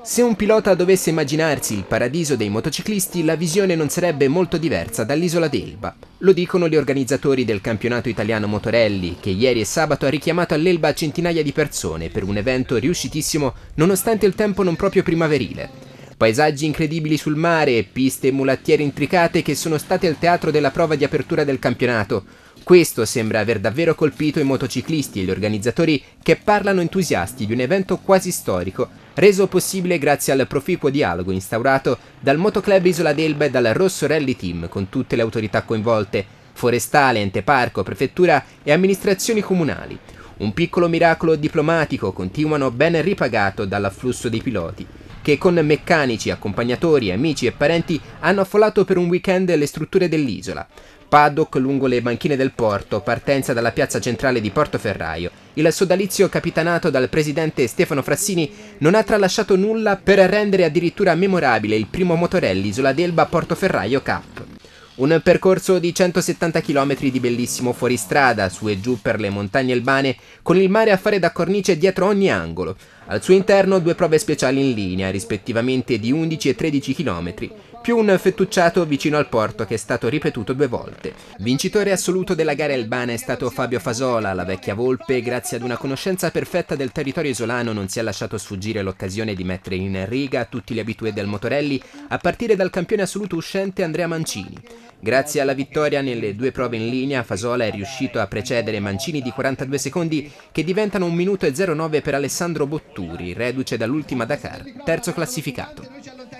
Se un pilota dovesse immaginarsi il paradiso dei motociclisti, la visione non sarebbe molto diversa dall'isola d'Elba. Lo dicono gli organizzatori del campionato italiano Motorelli, che ieri e sabato ha richiamato all'Elba centinaia di persone per un evento riuscitissimo nonostante il tempo non proprio primaverile. Paesaggi incredibili sul mare, piste e mulattiere intricate che sono state al teatro della prova di apertura del campionato, questo sembra aver davvero colpito i motociclisti e gli organizzatori che parlano entusiasti di un evento quasi storico, reso possibile grazie al proficuo dialogo instaurato dal Motoclub Isola d'Elba e dal Rosso Rally Team con tutte le autorità coinvolte, forestale, ente parco, prefettura e amministrazioni comunali. Un piccolo miracolo diplomatico continuano ben ripagato dall'afflusso dei piloti, che con meccanici, accompagnatori, amici e parenti hanno affollato per un weekend le strutture dell'isola. Paddock lungo le banchine del porto, partenza dalla piazza centrale di Portoferraio. Il sodalizio capitanato dal presidente Stefano Frassini non ha tralasciato nulla per rendere addirittura memorabile il primo motorelli Isola d'Elba Portoferraio K. Un percorso di 170 km di bellissimo fuoristrada, su e giù per le montagne albane, con il mare a fare da cornice dietro ogni angolo. Al suo interno due prove speciali in linea, rispettivamente di 11 e 13 km, più un fettucciato vicino al porto che è stato ripetuto due volte. Vincitore assoluto della gara albana è stato Fabio Fasola, la vecchia volpe, grazie ad una conoscenza perfetta del territorio isolano non si è lasciato sfuggire l'occasione di mettere in riga tutti gli abitué del Motorelli, a partire dal campione assoluto uscente Andrea Mancini. Grazie alla vittoria nelle due prove in linea, Fasola è riuscito a precedere Mancini di 42 secondi che diventano 1 minuto e 09 per Alessandro Botturi, reduce dall'ultima Dakar, terzo classificato.